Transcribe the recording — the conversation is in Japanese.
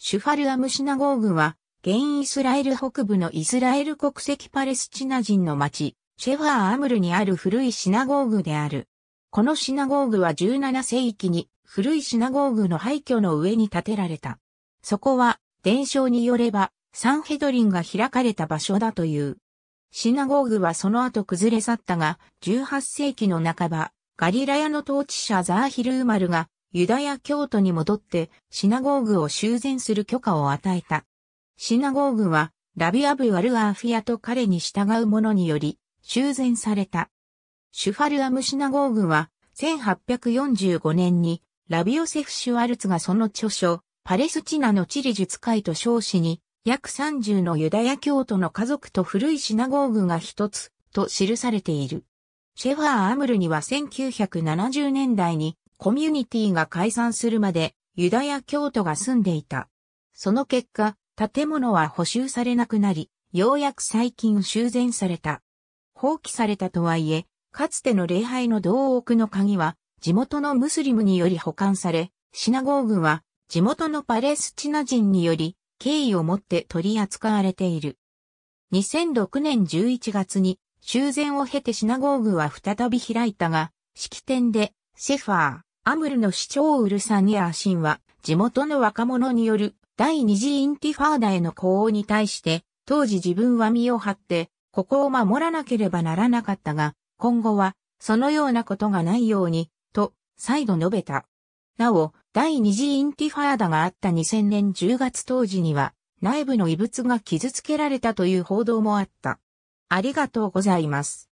シュファルアムシナゴーグは、現イスラエル北部のイスラエル国籍パレスチナ人の町、シェファー・アムルにある古いシナゴーグである。このシナゴーグは17世紀に古いシナゴーグの廃墟の上に建てられた。そこは、伝承によれば、サンヘドリンが開かれた場所だという。シナゴーグはその後崩れ去ったが、18世紀の半ば、ガリラヤの統治者ザーヒル・ウマルがユダヤ教徒に戻ってシナゴーグを修繕する許可を与えた。シナゴーグはラビアブ・アル・アーフィアと彼に従う者により修繕された。シュファルアムシナゴーグは1845年にラビオセフ・シュワルツがその著書パレスチナの地理術会と称しに約30のユダヤ教徒の家族と古いシナゴーグが一つと記されている。シェファー・アムルには1970年代にコミュニティが解散するまでユダヤ教徒が住んでいた。その結果、建物は補修されなくなり、ようやく最近修繕された。放棄されたとはいえ、かつての礼拝の道奥の鍵は、地元のムスリムにより保管され、シナゴーグは、地元のパレスチナ人により、敬意を持って取り扱われている。2006年11月に、修繕を経てシナゴーグは再び開いたが、式典で、シェファー、アムルの市長ウルサニアーシンは、地元の若者による第二次インティファーダへの呼応に対して、当時自分は身を張って、ここを守らなければならなかったが、今後は、そのようなことがないように、と、再度述べた。なお、第二次インティファーダがあった2000年10月当時には、内部の遺物が傷つけられたという報道もあった。ありがとうございます。